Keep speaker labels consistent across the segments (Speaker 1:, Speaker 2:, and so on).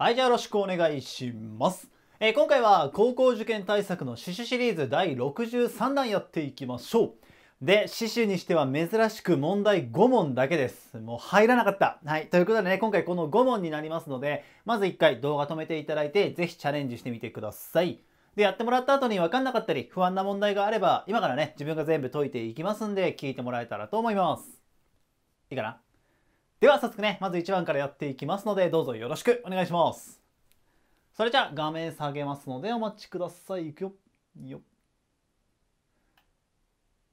Speaker 1: はい、じゃあよろしくお願いします。えー、今回は高校受験対策の死守シリーズ第63弾やっていきましょう。で、死守にしては珍しく問題5問だけです。もう入らなかった。はい。ということでね、今回この5問になりますので、まず1回動画止めていただいて、ぜひチャレンジしてみてください。で、やってもらった後に分かんなかったり、不安な問題があれば、今からね、自分が全部解いていきますんで、聞いてもらえたらと思います。いいかなでは早速ね、まず1番からやっていきますので、どうぞよろしくお願いします。それじゃあ画面下げますのでお待ちください。いくよ。よ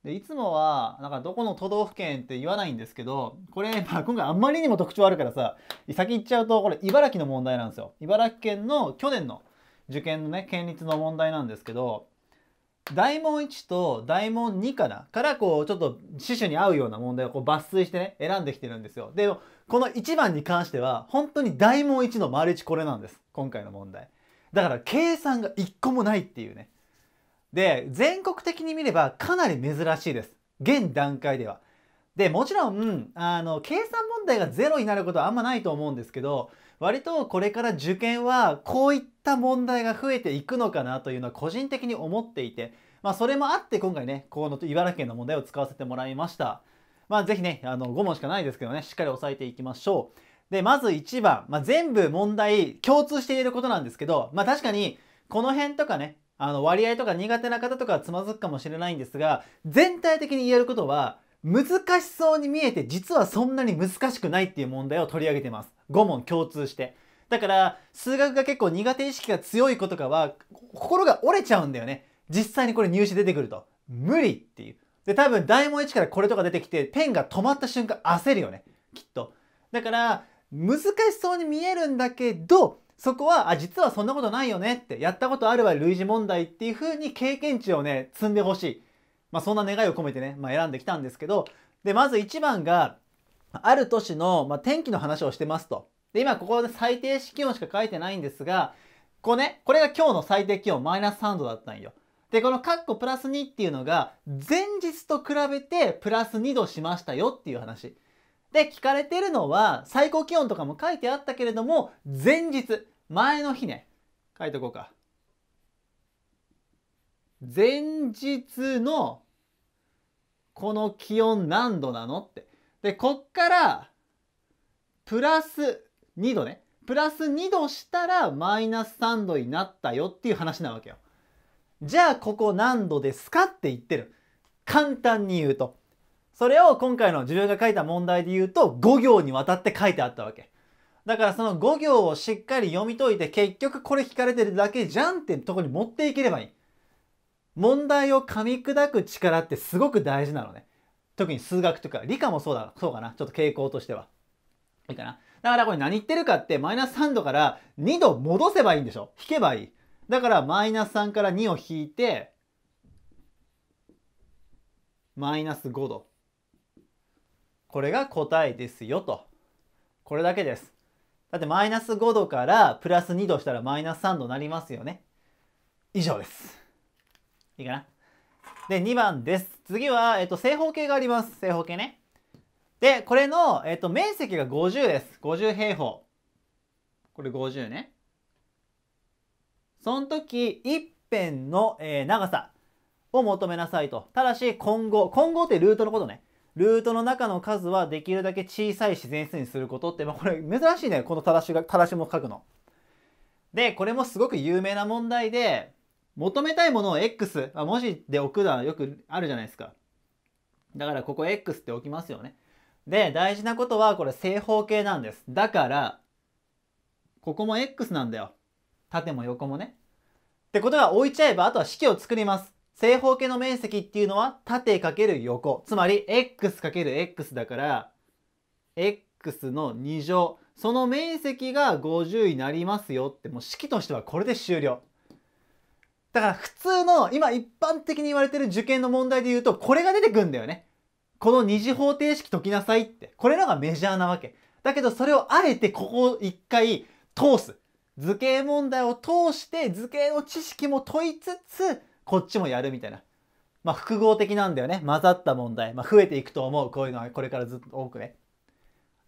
Speaker 1: でいつもはなんかどこの都道府県って言わないんですけどこれ、まあ、今回あんまりにも特徴あるからさ先行っちゃうとこれ茨城の問題なんですよ茨城県の去年の受験のね県立の問題なんですけど大問1と大問2かなからこうちょっと死守に合うような問題をこう抜粋してね選んできてるんですよでこの1番に関しては本当に大問1の丸1これなんです今回の問題だから計算が1個もないっていうねで全国的に見ればかなり珍しいです現段階ではでもちろんあの計算問題がゼロになることはあんまないと思うんですけど割とこれから受験はこういった問題が増えていくのかなというのは個人的に思っていて、まあ、それもあって今回ねこの茨城県の問題を使わせてもらいました。まあ是非ねあの5問しかないですけどねしっかり押さえていきましょう。でまず1番、まあ、全部問題共通していることなんですけど、まあ、確かにこの辺とかねあの割合とか苦手な方とかはつまずくかもしれないんですが全体的に言えることは難しそうに見えて実はそんなに難しくないっていう問題を取り上げてます5問共通してだから数学が結構苦手意識が強い子とかは心が折れちゃうんだよね実際にこれ入試出てくると無理っていうで多分大問1からこれとか出てきてペンが止まった瞬間焦るよねきっとだから難しそうに見えるんだけどそこはあ実はそんなことないよねってやったことあるわ類似問題っていう風に経験値をね積んでほしいまあ、そんな願いを込めてね、まあ、選んできたんですけど、で、まず1番が、ある都市の、まあ、天気の話をしてますと。で、今ここで最低気温しか書いてないんですが、こうね、これが今日の最低気温マイナス3度だったんよ。で、このカッコプラス2っていうのが、前日と比べてプラス2度しましたよっていう話。で、聞かれてるのは、最高気温とかも書いてあったけれども、前日、前の日ね、書いとこうか。前日のこの気温何度なのって。で、こっから、プラス2度ね。プラス2度したらマイナス3度になったよっていう話なわけよ。じゃあここ何度ですかって言ってる。簡単に言うと。それを今回の自分が書いた問題で言うと5行にわたって書いてあったわけ。だからその5行をしっかり読み解いて結局これ聞かれてるだけじゃんってとこに持っていければいい。問題を噛み砕く力ってすごく大事なのね。特に数学とか、理科もそうだ、そうかな。ちょっと傾向としては。いいかな。だからこれ何言ってるかって、マイナス3度から2度戻せばいいんでしょ引けばいい。だから、マイナス3から2を引いて、マイナス5度。これが答えですよと。これだけです。だってマイナス5度からプラス2度したらマイナス3度になりますよね。以上です。いいかな。で、2番です。次は、えっと、正方形があります。正方形ね。で、これの、えっと、面積が50です。50平方。これ50ね。その時、一辺の、えー、長さを求めなさいと。ただし、混合。混合ってルートのことね。ルートの中の数はできるだけ小さい自然数にすることって、まあ、これ珍しいね。このただしが、たしも書くの。で、これもすごく有名な問題で、求めたいものを X、あ、文字で置くのはよくあるじゃないですか。だからここ X って置きますよね。で、大事なことはこれ正方形なんです。だから、ここも X なんだよ。縦も横もね。ってことは置いちゃえばあとは式を作ります。正方形の面積っていうのは縦×横。つまり x×x だから x の2乗。その面積が50になりますよってもう式としてはこれで終了。だから普通の今一般的に言われてる受験の問題で言うとこれが出てくんだよね。この二次方程式解きなさいって。これのがメジャーなわけ。だけどそれをあえてここを一回通す。図形問題を通して図形の知識も問いつつこっちもやるみたいな。まあ複合的なんだよね。混ざった問題。まあ増えていくと思う。こういうのはこれからずっと多くね。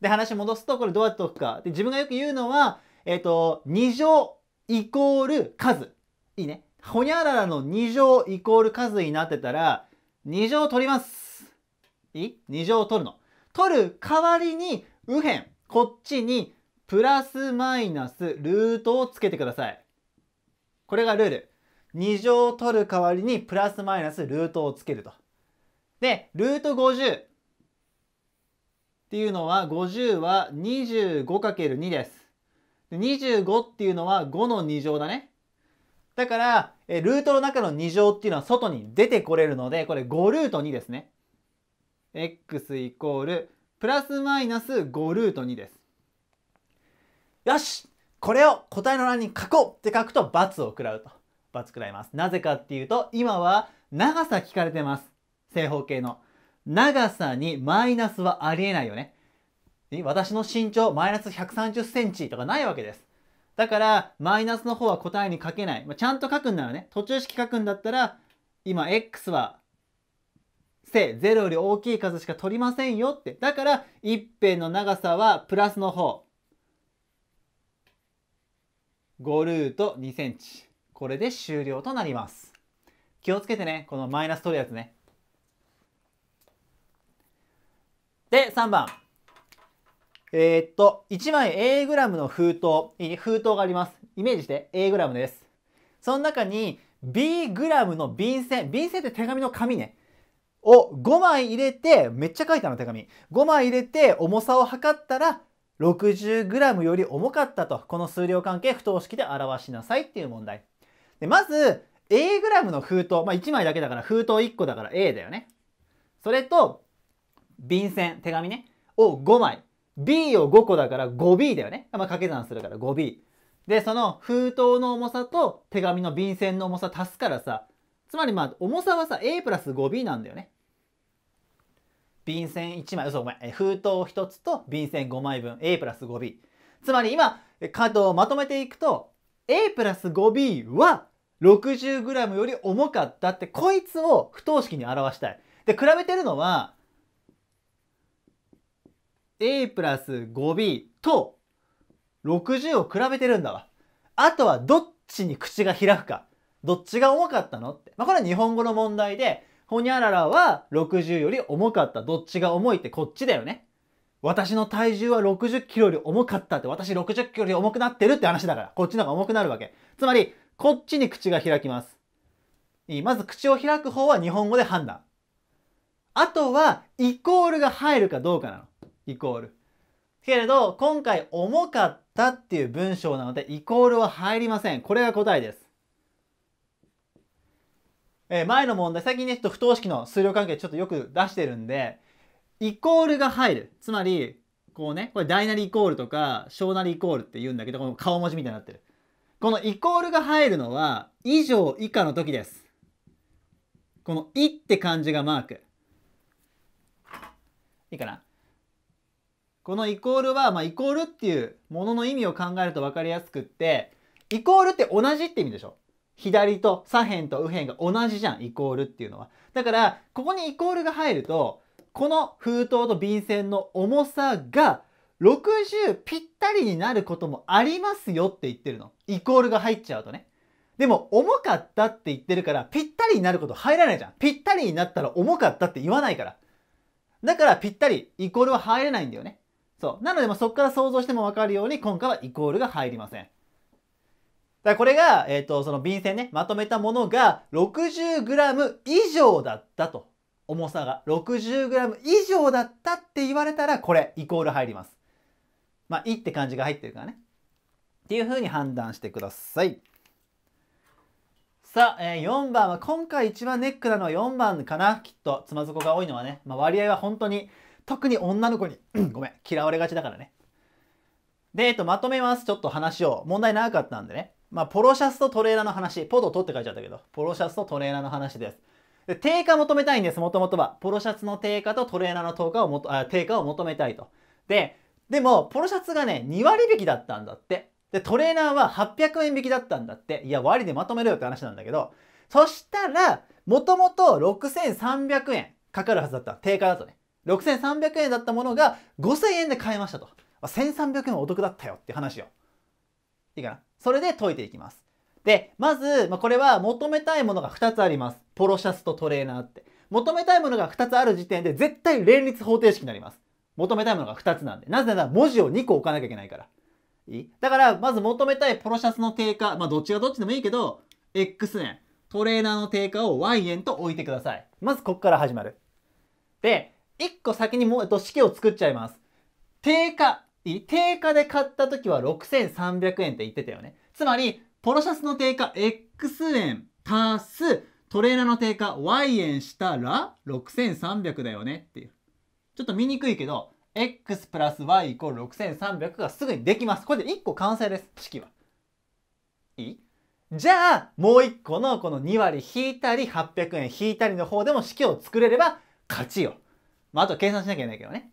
Speaker 1: で話戻すとこれどうやって解くか。で自分がよく言うのは、えっ、ー、と、2乗イコール数。いいね。ほにゃららの2乗イコール数になってたら、2乗取ります。い ?2 乗取るの。取る代わりに、右辺、こっちに、プラスマイナスルートをつけてください。これがルール。2乗取る代わりに、プラスマイナスルートをつけると。で、ルート50。っていうのは50は 25×2 です。25っていうのは5の2乗だね。だからえルートの中の2乗っていうのは外に出てこれるので、これ5ルート2ですね。x イコール、プラスマイナス5ルート2です。よしこれを答えの欄に書こうって書くと×を食らうと。×食らいます。なぜかっていうと、今は長さ聞かれてます。正方形の。長さにマイナスはありえないよね。私の身長マイナス130センチとかないわけです。だから、マイナスの方は答えに書けない。まあ、ちゃんと書くんならね、途中式書くんだったら、今 x は正、0より大きい数しか取りませんよって。だから、一辺の長さはプラスの方。5ルート2センチ。これで終了となります。気をつけてね、このマイナス取るやつね。で、3番。えー、っと、1枚 A グラムの封筒、封筒があります。イメージして A グラムです。その中に B グラムの便箋、便箋って手紙の紙ね。を5枚入れて、めっちゃ書いたの手紙。5枚入れて重さを測ったら 60g より重かったと、この数量関係不等式で表しなさいっていう問題。で、まず、A グラムの封筒、まあ、1枚だけだから封筒1個だから A だよね。それと、便箋、手紙ね、を5枚。B を5個だから 5B だよね。まあ、掛け算するから 5B。で、その封筒の重さと手紙の便箋の重さ足すからさ、つまりまあ重さはさ A プラス 5B なんだよね。便箋1枚、嘘お前、封筒1つと便箋5枚分 A プラス 5B。つまり今、カードをまとめていくと A プラス 5B は 60g より重かったってこいつを不等式に表したい。で、比べてるのは a プラス 5b と60を比べてるんだわ。あとはどっちに口が開くか。どっちが重かったのって。まあ、これは日本語の問題で、ほにゃららは60より重かった。どっちが重いってこっちだよね。私の体重は60キロより重かったって、私60キロより重くなってるって話だから、こっちの方が重くなるわけ。つまり、こっちに口が開きます。いい。まず口を開く方は日本語で判断。あとは、イコールが入るかどうかなの。イコール。けれど、今回重かったっていう文章なので、イコールは入りません。これが答えです。えー、前の問題、最近ね、ちょっと不等式の数量関係ちょっとよく出してるんで、イコールが入る。つまり、こうね、これ大なりイコールとか、小なりイコールって言うんだけど、この顔文字みたいになってる。このイコールが入るのは、以上以下の時です。この「い」って漢字がマーク。いいかなこのイコールは、まあ、イコールっていうものの意味を考えると分かりやすくって、イコールって同じって意味でしょ左と左辺と右辺が同じじゃん、イコールっていうのは。だから、ここにイコールが入ると、この封筒と便箋の重さが60ぴったりになることもありますよって言ってるの。イコールが入っちゃうとね。でも、重かったって言ってるから、ぴったりになること入らないじゃん。ぴったりになったら重かったって言わないから。だから、ぴったり、イコールは入れないんだよね。そう。なので、まあ、そこから想像しても分かるように、今回はイコールが入りません。だからこれが、えっ、ー、と、その便箋ね、まとめたものが 60g 以上だったと。重さが 60g 以上だったって言われたら、これ、イコール入ります。まあ、いって漢字が入ってるからね。っていうふうに判断してください。さあ、えー、4番は今回一番ネックなのは4番かなきっとつまずこが多いのはね、まあ、割合は本当に特に女の子に ごめん、嫌われがちだからね。で、えっと、まとめます。ちょっと話を。問題長かったんでね。まあ、ポロシャツとトレーナーの話。ポドとって書いちゃったけど、ポロシャツとトレーナーの話です。で定価求めたいんです、もともとは。ポロシャツの定価とトレーナーの定価をもとあ定価を求めたいと。で、でも、ポロシャツがね、2割引きだったんだって。で、トレーナーは800円引きだったんだって。いや、割でまとめろよって話なんだけど、そしたら、もともと6300円かかるはずだった。定価だとね。6300円だったものが5000円で買えましたと。1300円お得だったよっていう話を。いいかなそれで解いていきます。で、まず、まあ、これは求めたいものが2つあります。ポロシャツとトレーナーって。求めたいものが2つある時点で絶対連立方程式になります。求めたいものが2つなんで。なぜなら文字を2個置かなきゃいけないから。いいだから、まず求めたいポロシャツの定価、まあどっちがどっちでもいいけど、X 円、トレーナーの定価を Y 円と置いてください。まずこっから始まる。で、1個先にも、えっと、式を作っちゃいます。定価。定価で買った時は6300円って言ってたよね。つまり、ポロシャツの定価 X 円足すトレーナーの定価 Y 円したら6300だよねっていう。ちょっと見にくいけど、X プラス Y イコール6300がすぐにできます。これで1個完成です、式は。いいじゃあ、もう1個のこの2割引いたり800円引いたりの方でも式を作れれば勝ちよ。まあ、あと計算しなきゃいけないけどね。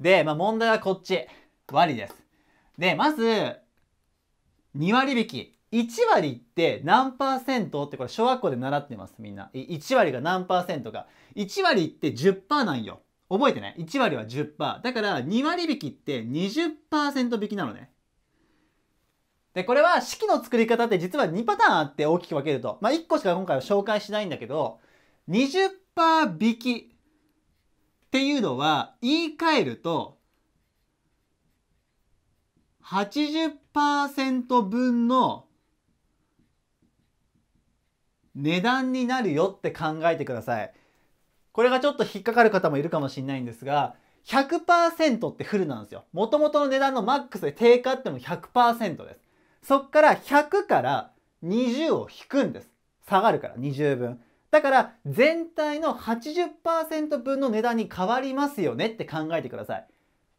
Speaker 1: で、まあ、問題はこっち。割です。で、まず、2割引き。1割って何パーセントってこれ小学校で習ってます、みんな。1割が何パーセントか。1割って10%なんよ。覚えてね。1割は10%。だから2割引きって20%引きなのね。で、これは式の作り方って実は2パターンあって大きく分けると。まあ1個しか今回は紹介しないんだけど、20%引きっていうのは言い換えると80%分の値段になるよって考えてください。これがちょっと引っかかる方もいるかもしれないんですが100%ってフルなんですよ。もともとの値段のマックスで定価っても100%です。そっから100から20を引くんです。下がるから20分。だから全体の80%分の値段に変わりますよねって考えてください。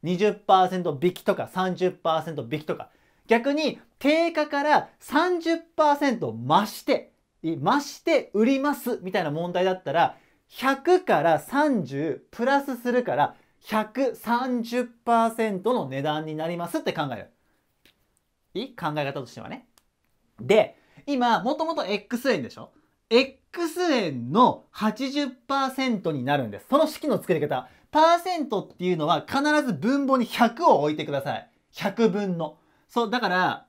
Speaker 1: 20%引きとか30%引きとか。逆に定価から30%増して増して売りますみたいな問題だったら100から30プラスするから130%の値段になりますって考える。いい考え方としてはね。で今もともと X 円でしょ x 円の80%になるんです。その式の作り方。パーセントっていうのは必ず分母に100を置いてください。100分の。そう、だから、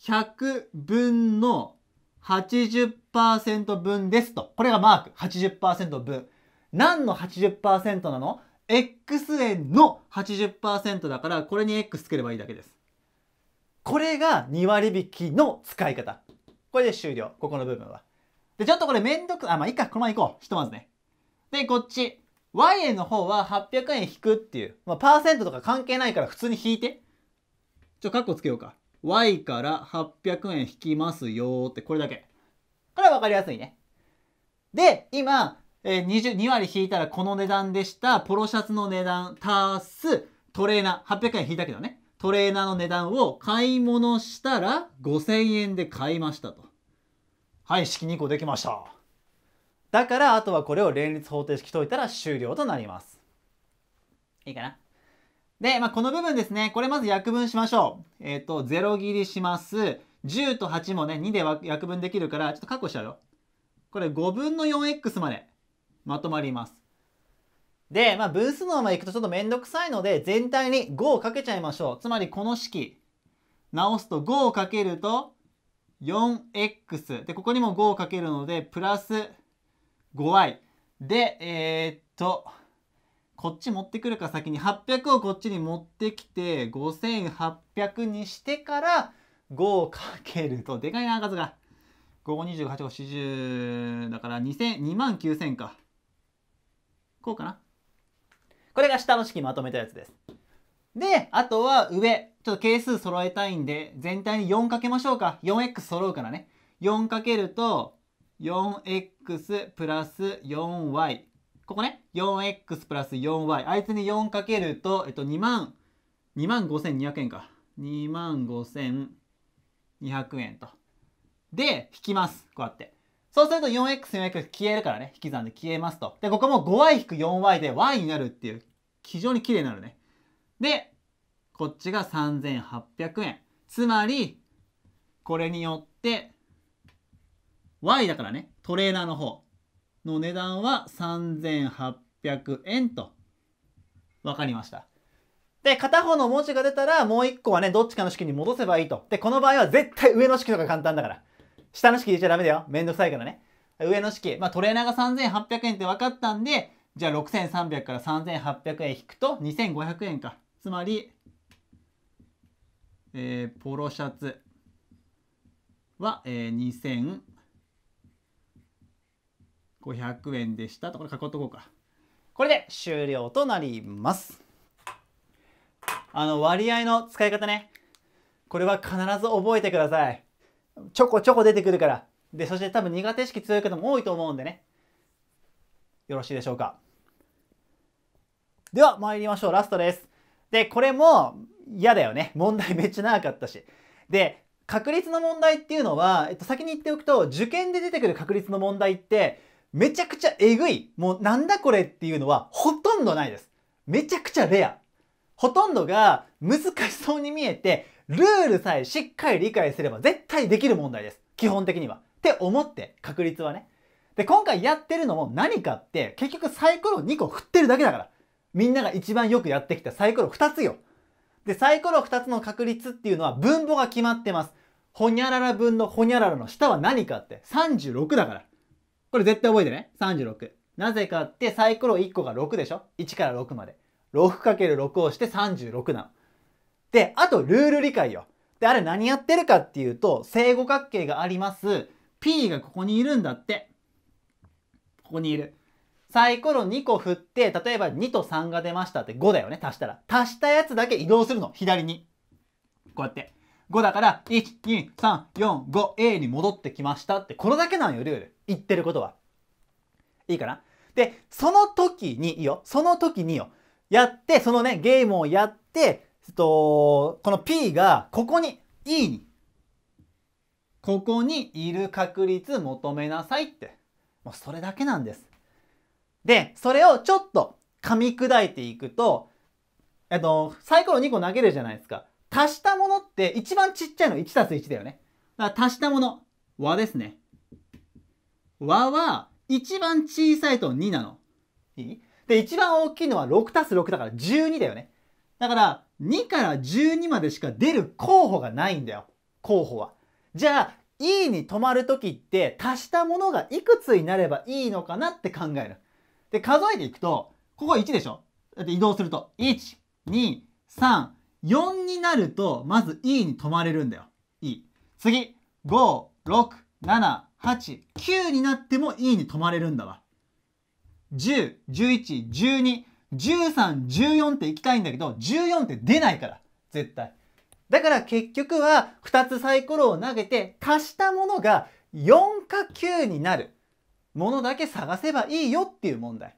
Speaker 1: 100分の80%分ですと。これがマーク。80%分。何の80%なの ?x 円の80%だから、これに x つければいいだけです。これが2割引きの使い方。これで終了。ここの部分は。で、ちょっとこれめんどく、あ、まあいいか。このまま行こう。ひとまずね。で、こっち。y 円の方は800円引くっていう。まあ、パーセントとか関係ないから普通に引いて。ちょ、カッコつけようか。y から800円引きますよって、これだけ。これはわかりやすいね。で、今、えー、20 2割引いたらこの値段でした。ポロシャツの値段たすトレーナー。800円引いたけどね。トレーナーの値段を買い物したら5000円で買いましたと。はい、式2個できました。だからあとはこれを連立方程式解いたら終了となります。いいかなで、まあ、この部分ですね。これまず約分しましょう。えっ、ー、と、0切りします。10と8もね、2で約分できるから、ちょっと確保しちゃうよ。これ5分の 4x までまとまります。で、まあ、分数のままいくとちょっとめんどくさいので、全体に5をかけちゃいましょう。つまりこの式、直すと5をかけると 4x。で、ここにも5をかけるので、プラス 5y。で、えー、っと、こっち持ってくるか先に800をこっちに持ってきて、5800にしてから、5をかけると、でかいな、数が。5、28、40だから2000、2万9000か。こうかな。これが下の式まとめたやつです。で、あとは上。ちょっと係数揃えたいんで、全体に4かけましょうか。4x 揃うからね。4かけると、4x プラス 4y。ここね。4x プラス 4y。あいつに4かけると、えっと、2万、2万5200円か。2万5200円と。で、引きます。こうやって。そうすると 4x、4x 消えるからね。引き算で消えますと。で、ここも 5y 引く 4y で y になるっていう非常に綺麗になるね。で、こっちが3800円。つまり、これによって、Y だからね、トレーナーの方の値段は3800円と分かりました。で、片方の文字が出たら、もう一個はね、どっちかの式に戻せばいいと。で、この場合は絶対上の式とか簡単だから。下の式入れちゃダメだよ。めんどくさいからね。上の式、まあ、トレーナーが3800円って分かったんで、じゃあ6300から3800円引くと2500円か。つまり、えー、ポロシャツは、えー、2500円でしたとこれ囲っとこうか。これで終了となります。あの割合の使い方ね。これは必ず覚えてください。ちょこちょこ出てくるから。で、そして多分苦手意識強い方も多いと思うんでね。よろしいでしょうか。では参りましょう。ラストです。で、これも嫌だよね。問題めっちゃ長かったし。で、確率の問題っていうのは、えっと、先に言っておくと、受験で出てくる確率の問題って、めちゃくちゃえぐい。もうなんだこれっていうのはほとんどないです。めちゃくちゃレア。ほとんどが難しそうに見えて、ルールさえしっかり理解すれば絶対できる問題です。基本的には。って思って、確率はね。で、今回やってるのも何かって、結局サイコロ2個振ってるだけだから。みんなが一番よくやってきたサイコロ2つよ。で、サイコロ2つの確率っていうのは分母が決まってます。ほにゃらら分のほにゃららの下は何かって36だから。これ絶対覚えてね。36。なぜかってサイコロ1個が6でしょ ?1 から6まで。6×6 をして36なの。で、あとルール理解よ。で、あれ何やってるかっていうと、正五角形があります。P がここにいるんだって。ここにいる。サイコロ2個振って、例えば2と3が出ましたって5だよね、足したら。足したやつだけ移動するの、左に。こうやって。5だから、1、2、3、4、5、A に戻ってきましたって、これだけなんよ、ルール。言ってることは。いいかなで、その時に、いいよ、その時によ、やって、そのね、ゲームをやって、えっと、この P が、ここに、E に、ここにいる確率求めなさいって。もうそれだけなんです。で、それをちょっと噛み砕いていくと、えっと、サイコロ2個投げるじゃないですか。足したものって一番ちっちゃいの1たす1だよね。だから足したもの、和ですね。和は一番小さいと2なの。いいで、一番大きいのは6たす6だから12だよね。だから、2から12までしか出る候補がないんだよ。候補は。じゃあ、E に止まる時って足したものがいくつになればいいのかなって考える。で、数えていくと、ここ1でしょだって移動すると。1、2、3、4になると、まず E に止まれるんだよ。E。次、5、6、7、8、9になっても E に止まれるんだわ。10、11、12、13、14って行きたいんだけど、14って出ないから、絶対。だから結局は2つサイコロを投げて足したものが4か9になる。ものだけ探せばいいよっていう問題。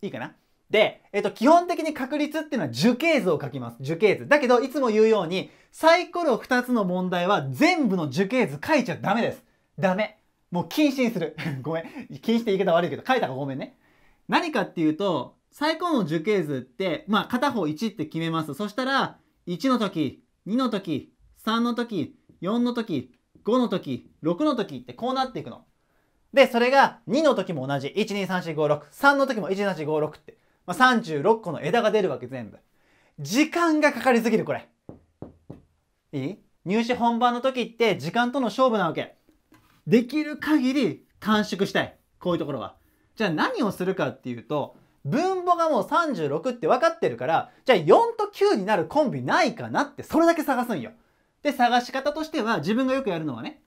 Speaker 1: いいかなで、えっと、基本的に確率っていうのは樹形図を書きます。樹形図。だけど、いつも言うように、サイコロ2つの問題は全部の樹形図書いちゃダメです。ダメ。もう禁止にする。ごめん。禁止って言い方悪いけど、書いたかごめんね。何かっていうと、サイコロの樹形図って、まあ、片方1って決めます。そしたら、1の時、2の時、3の時、4の時、5の時、6の時ってこうなっていくの。で、それが2の時も同じ。1234563の時も12345 6って。まあ、36個の枝が出るわけ全部。時間がかかりすぎる、これ。いい入試本番の時って時間との勝負なわけ。できる限り短縮したい。こういうところは。じゃあ何をするかっていうと、分母がもう36って分かってるから、じゃあ4と9になるコンビないかなってそれだけ探すんよ。で、探し方としては自分がよくやるのはね、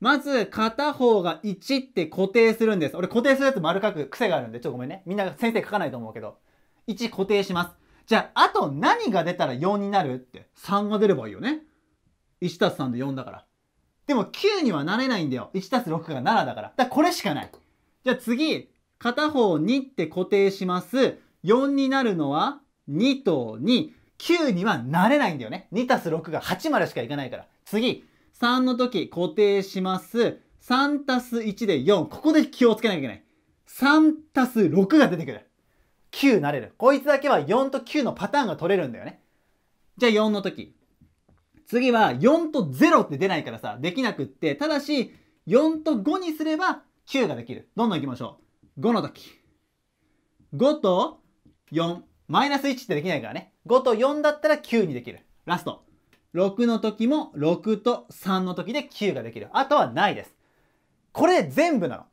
Speaker 1: まず片方が1って固定するんです。俺固定するやつ丸書く癖があるんで、ちょっとごめんね。みんな先生書かないと思うけど。1固定します。じゃあ、あと何が出たら4になるって。3が出ればいいよね。1たす3で4だから。でも9にはなれないんだよ。1たす6が7だから。だからこれしかない。じゃあ次、片方2って固定します。4になるのは2と2。9にはなれないんだよね。2たす6が8までしかいかないから。次、3の時固定します。3たす1で4。ここで気をつけなきゃいけない。3たす6が出てくる。9なれる。こいつだけは4と9のパターンが取れるんだよね。じゃあ4の時。次は4と0って出ないからさ、できなくって、ただし4と5にすれば9ができる。どんどん行きましょう。5の時。5と4。マイナス1ってできないからね。5と4だったら9にできる。ラスト。6の時も6と3の時で9ができる。あとはないです。これ全部なの。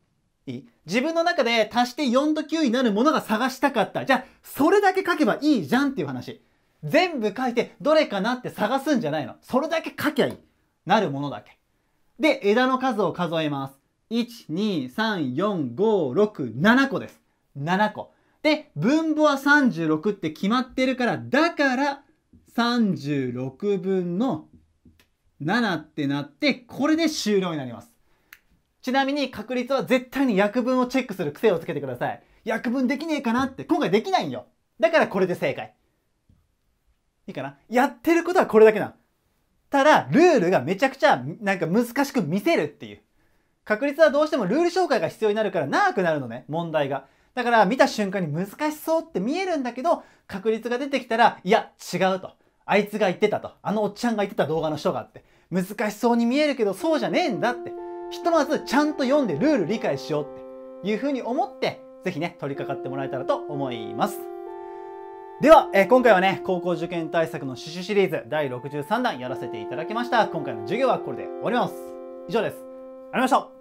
Speaker 1: いい自分の中で足して4と9になるものが探したかった。じゃあ、それだけ書けばいいじゃんっていう話。全部書いて、どれかなって探すんじゃないの。それだけ書きゃいい。なるものだけ。で、枝の数を数えます。1、2、3、4、5、6、7個です。7個。で、分母は36って決まってるから、だから、36分の7ってなってこれで終了になりますちなみに確率は絶対に約分をチェックする癖をつけてください約分できねえかなって今回できないんよだからこれで正解いいかなやってることはこれだけなただルールがめちゃくちゃなんか難しく見せるっていう確率はどうしてもルール紹介が必要になるから長くなるのね問題がだから見た瞬間に難しそうって見えるんだけど確率が出てきたらいや違うとあいつが言ってたと、あのおっちゃんが言ってた動画の人がって、難しそうに見えるけどそうじゃねえんだって、ひとまずちゃんと読んでルール理解しようっていうふうに思って、ぜひね、取り掛かってもらえたらと思います。では、えー、今回はね、高校受験対策の趣旨シリーズ第63弾やらせていただきました。今回の授業はこれで終わります。以上です。ありがとうございました。